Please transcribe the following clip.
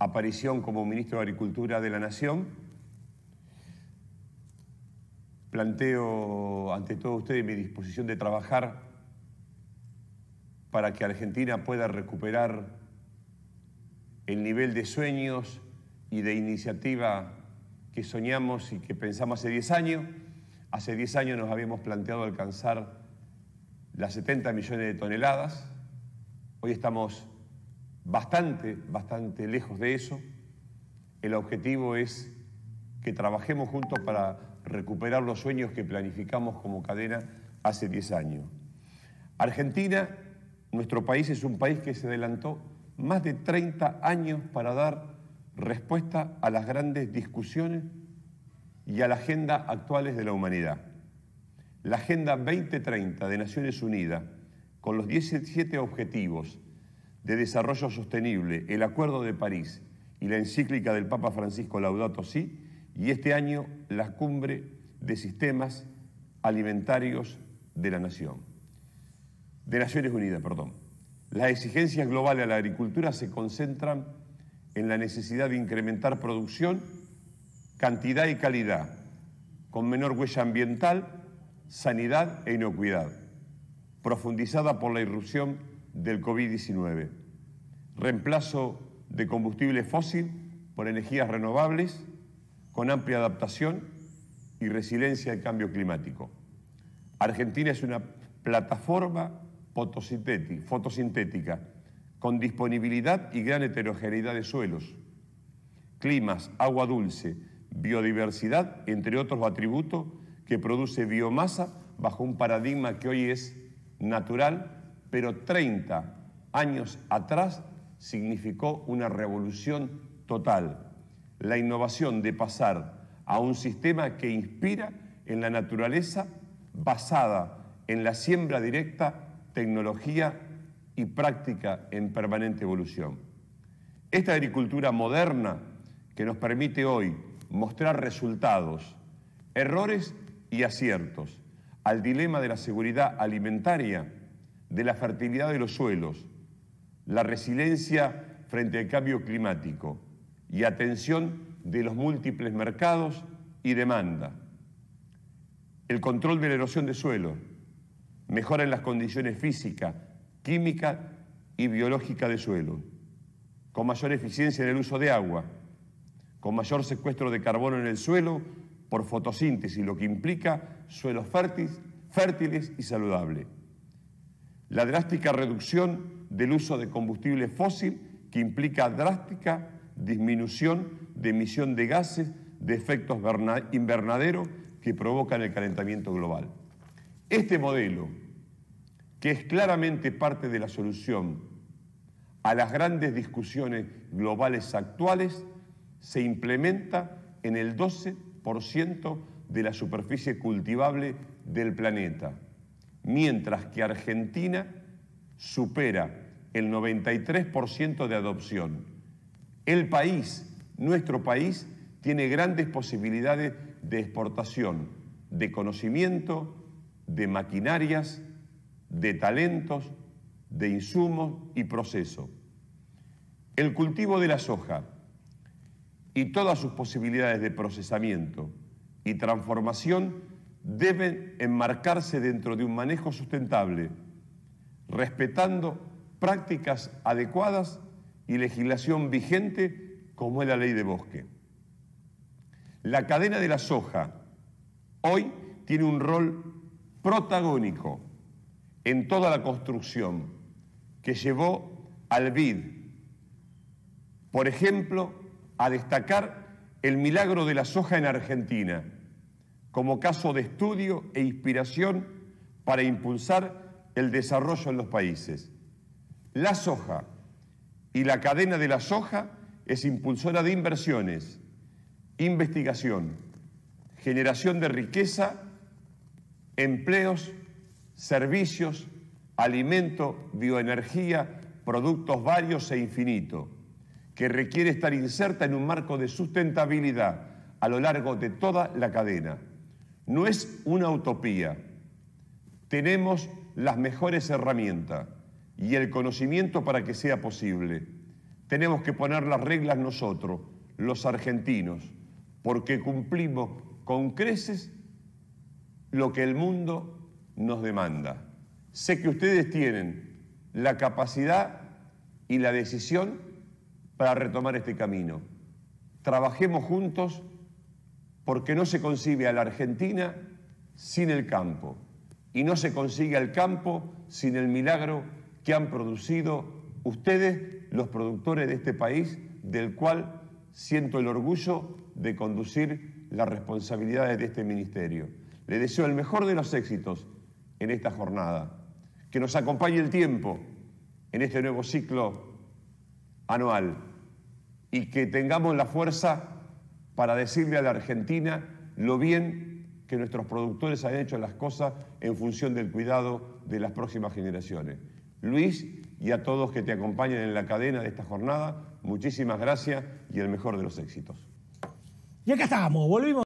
aparición como ministro de Agricultura de la Nación. Planteo ante todos ustedes mi disposición de trabajar para que Argentina pueda recuperar el nivel de sueños y de iniciativa que soñamos y que pensamos hace 10 años. Hace 10 años nos habíamos planteado alcanzar las 70 millones de toneladas. Hoy estamos bastante, bastante lejos de eso. El objetivo es que trabajemos juntos para recuperar los sueños que planificamos como cadena hace 10 años. Argentina, nuestro país, es un país que se adelantó más de 30 años para dar respuesta a las grandes discusiones y a la agenda actuales de la humanidad. La Agenda 2030 de Naciones Unidas, con los 17 objetivos de Desarrollo Sostenible, el Acuerdo de París y la encíclica del Papa Francisco Laudato Si, y este año la Cumbre de Sistemas Alimentarios de la Nación, de Naciones Unidas, perdón. Las exigencias globales a la agricultura se concentran en la necesidad de incrementar producción, cantidad y calidad, con menor huella ambiental, sanidad e inocuidad, profundizada por la irrupción del COVID-19. Reemplazo de combustible fósil por energías renovables con amplia adaptación y resiliencia al cambio climático. Argentina es una plataforma fotosintética con disponibilidad y gran heterogeneidad de suelos, climas, agua dulce, biodiversidad, entre otros atributos, que produce biomasa bajo un paradigma que hoy es natural pero 30 años atrás significó una revolución total, la innovación de pasar a un sistema que inspira en la naturaleza basada en la siembra directa, tecnología y práctica en permanente evolución. Esta agricultura moderna que nos permite hoy mostrar resultados, errores y aciertos al dilema de la seguridad alimentaria, de la fertilidad de los suelos, la resiliencia frente al cambio climático y atención de los múltiples mercados y demanda, el control de la erosión de suelo, mejora en las condiciones física, química y biológica de suelo, con mayor eficiencia en el uso de agua, con mayor secuestro de carbono en el suelo por fotosíntesis, lo que implica suelos fértiles, fértiles y saludables la drástica reducción del uso de combustible fósil que implica drástica disminución de emisión de gases de efectos invernadero que provocan el calentamiento global. Este modelo, que es claramente parte de la solución a las grandes discusiones globales actuales, se implementa en el 12% de la superficie cultivable del planeta mientras que Argentina supera el 93% de adopción. El país, nuestro país, tiene grandes posibilidades de exportación, de conocimiento, de maquinarias, de talentos, de insumos y proceso. El cultivo de la soja y todas sus posibilidades de procesamiento y transformación deben enmarcarse dentro de un manejo sustentable, respetando prácticas adecuadas y legislación vigente como es la ley de bosque. La cadena de la soja hoy tiene un rol protagónico en toda la construcción que llevó al BID, por ejemplo, a destacar el milagro de la soja en Argentina como caso de estudio e inspiración para impulsar el desarrollo en los países. La soja y la cadena de la soja es impulsora de inversiones, investigación, generación de riqueza, empleos, servicios, alimento, bioenergía, productos varios e infinito, que requiere estar inserta en un marco de sustentabilidad a lo largo de toda la cadena. No es una utopía. Tenemos las mejores herramientas y el conocimiento para que sea posible. Tenemos que poner las reglas nosotros, los argentinos, porque cumplimos con creces lo que el mundo nos demanda. Sé que ustedes tienen la capacidad y la decisión para retomar este camino. Trabajemos juntos porque no se concibe a la Argentina sin el campo y no se consigue al campo sin el milagro que han producido ustedes, los productores de este país, del cual siento el orgullo de conducir las responsabilidades de este ministerio. Le deseo el mejor de los éxitos en esta jornada. Que nos acompañe el tiempo en este nuevo ciclo anual y que tengamos la fuerza para decirle a la Argentina lo bien que nuestros productores han hecho las cosas en función del cuidado de las próximas generaciones. Luis y a todos que te acompañan en la cadena de esta jornada, muchísimas gracias y el mejor de los éxitos. ¿Ya acá estamos, volvimos.